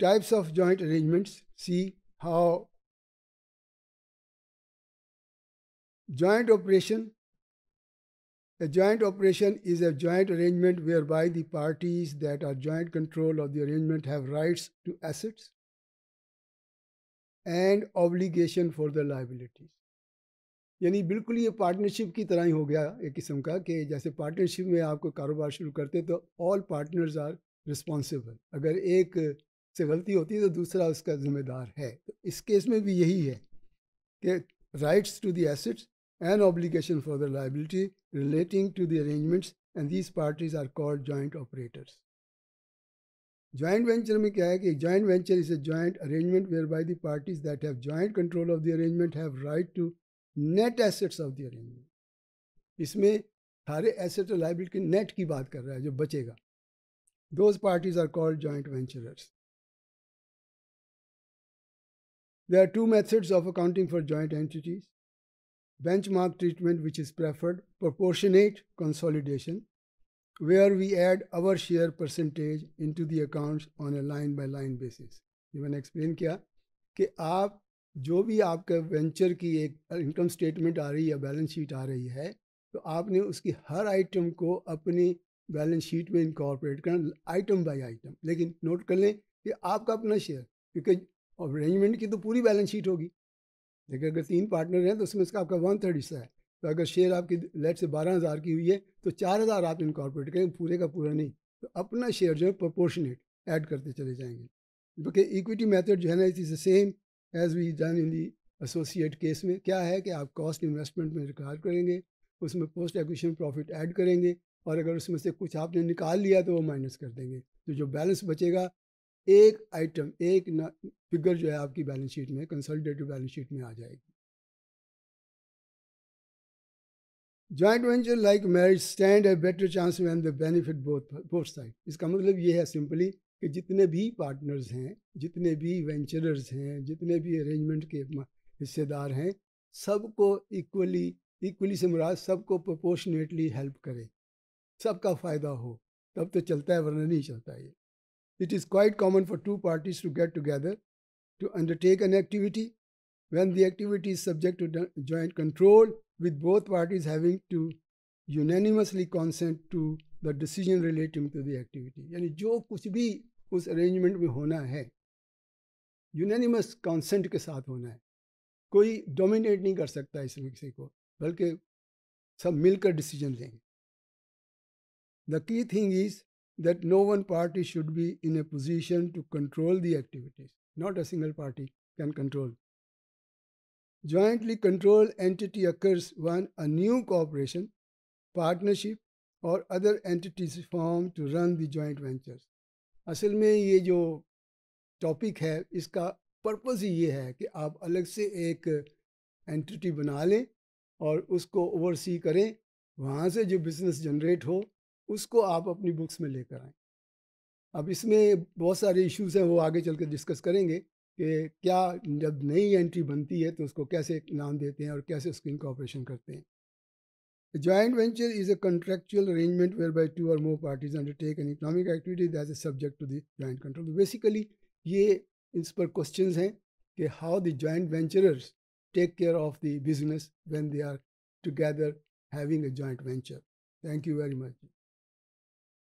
types of joint arrangements, see how joint operation a joint operation is a joint arrangement whereby the parties that are joint control of the arrangement have rights to assets and obligation for the liabilities यानी बिल्कुल ये partnership की तरह ही हो गया एक किस्म का कि जैसे पार्टनरशिप में आपको कारोबार शुरू करते तो ऑल पार्टनर्स आर रिस्पॉन्सिबल अगर एक से गलती होती है तो दूसरा उसका जिम्मेदार है तो इस केस में भी यही है कि rights to the assets and obligation for the liability relating to the arrangements and these parties are called joint operators joint venture में क्या है कि joint venture is a joint arrangement where by the parties that have joint control of the arrangement have right to net assets of the arrangement इसमें सारे asset और liability net की बात कर रहा है जो बचेगा those parties are called joint venturers There are two methods of accounting for joint entities benchmark treatment, which is preferred, proportionate consolidation, where we add our share percentage into the accounts on a line by line basis. Even explain explain किया aap jo bhi भी venture ki ek income statement aa rahi hai है balance sheet आ रही है तो आपने उसकी हर आइटम को अपनी बैलेंस शीट में इंकॉर्पोरेट करना आइटम बाय आइटम लेकिन नोट कर लें कि आपका अपना शेयर क्योंकि और अरेंजमेंट की तो पूरी बैलेंस शीट होगी लेकिन अगर तीन पार्टनर हैं तो उसमें इसका आपका वन थर्ड हिस्सा है तो अगर शेयर आपकी लेट से बारह हज़ार की हुई है तो चार हज़ार आप इनकॉर्पोरेट करें पूरे का पूरा नहीं तो अपना शेयर जो है प्रोपोर्शनेट ऐड करते चले जाएंगे क्योंकि इक्विटी मेथड जो है ना it is the same as we done in the associate case में क्या है कि आप कॉस्ट इन्वेस्टमेंट में रिकॉर्ड करेंगे उसमें पोस्ट एक्विशन प्रॉफिट ऐड करेंगे और अगर उसमें से कुछ आपने निकाल लिया तो वो माइनस कर देंगे तो जो बैलेंस बचेगा एक आइटम एक फिगर जो है आपकी बैलेंस शीट में कंसल्टेटिव बैलेंस शीट में आ जाएगी joint venture like marriage stand है better chance when the benefit both both side इसका मतलब ये है सिंपली कि जितने भी पार्टनर्स हैं जितने भी वेंचरर्स हैं जितने भी अरेंजमेंट के हिस्सेदार हैं सबको इक्वली इक्वली से मुराद सबको प्रोपोर्शनेटली हेल्प करे सबका फ़ायदा हो तब तो चलता है वरना नहीं चलता ये It is quite common for two parties to get together to undertake an activity when the activity is subject to joint control, with both parties having to unanimously consent to the decision relating to the activity. यानी जो कुछ भी उस arrangement में होना है unanimous consent के साथ होना है कोई dominate नहीं कर सकता इस विषय को बल्कि सब मिलकर डिसीजन लेंगे the key thing that no one party should be in a position to control the activities. Not a single party can control. Jointly controlled entity occurs when a new corporation, partnership, और other entities form to run the joint ventures असल में ये जो topic है इसका purpose ही ये है कि आप अलग से एक एंटिटी बना लें और उसको ओवरसी करें वहाँ से जो बिज़नेस जनरेट हो उसको आप अपनी बुक्स में लेकर आए अब इसमें बहुत सारे इश्यूज हैं वो आगे चल कर डिस्कस करेंगे कि क्या जब नई एंट्री बनती है तो उसको कैसे नाम देते हैं और कैसे उसकी इंकॉपरेशन करते हैं joint venture is a contractual arrangement where by two or more parties undertake an economic activity that is subject to the joint control तो बेसिकली ये इस पर क्वेश्चन हैं कि how the joint venturers take care of the business when they are together having a joint venture thank you very much ji